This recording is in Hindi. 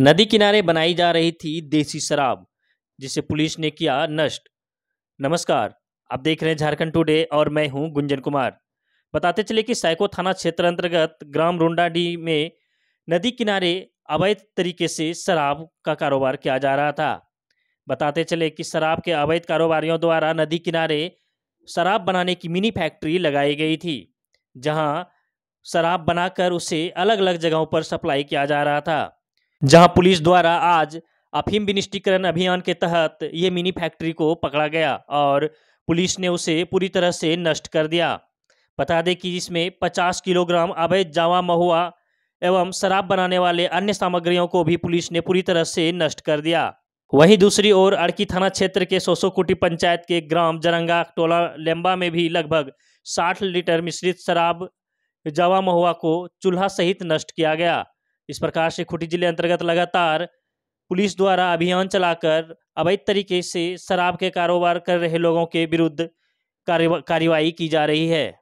नदी किनारे बनाई जा रही थी देसी शराब जिसे पुलिस ने किया नष्ट नमस्कार आप देख रहे हैं झारखंड टुडे और मैं हूं गुंजन कुमार बताते चले कि साइको थाना क्षेत्र अंतर्गत ग्राम रोंडाडी में नदी किनारे अवैध तरीके से शराब का कारोबार किया जा रहा था बताते चले कि शराब के अवैध कारोबारियों द्वारा नदी किनारे शराब बनाने की मिनी फैक्ट्री लगाई गई थी जहां शराब बनाकर उसे अलग अलग जगहों पर सप्लाई किया जा रहा था जहां पुलिस द्वारा आज अफीम विनिष्टीकरण अभियान के तहत ये मिनी फैक्ट्री को पकड़ा गया और पुलिस ने उसे पूरी तरह से नष्ट कर दिया बता दें कि इसमें 50 किलोग्राम अवैध जावा महुआ एवं शराब बनाने वाले अन्य सामग्रियों को भी पुलिस ने पूरी तरह से नष्ट कर दिया वहीं दूसरी ओर अड़की थाना क्षेत्र के सोसोकुटी पंचायत के ग्राम जरंगा टोला लेम्बा में भी लगभग 60 लीटर मिश्रित शराब जावा महुआ को चूल्हा सहित नष्ट किया गया इस प्रकार से खूंटी जिले अंतर्गत लगातार पुलिस द्वारा अभियान चलाकर अवैध तरीके से शराब के कारोबार कर रहे लोगों के विरुद्ध कार्रवाई की जा रही है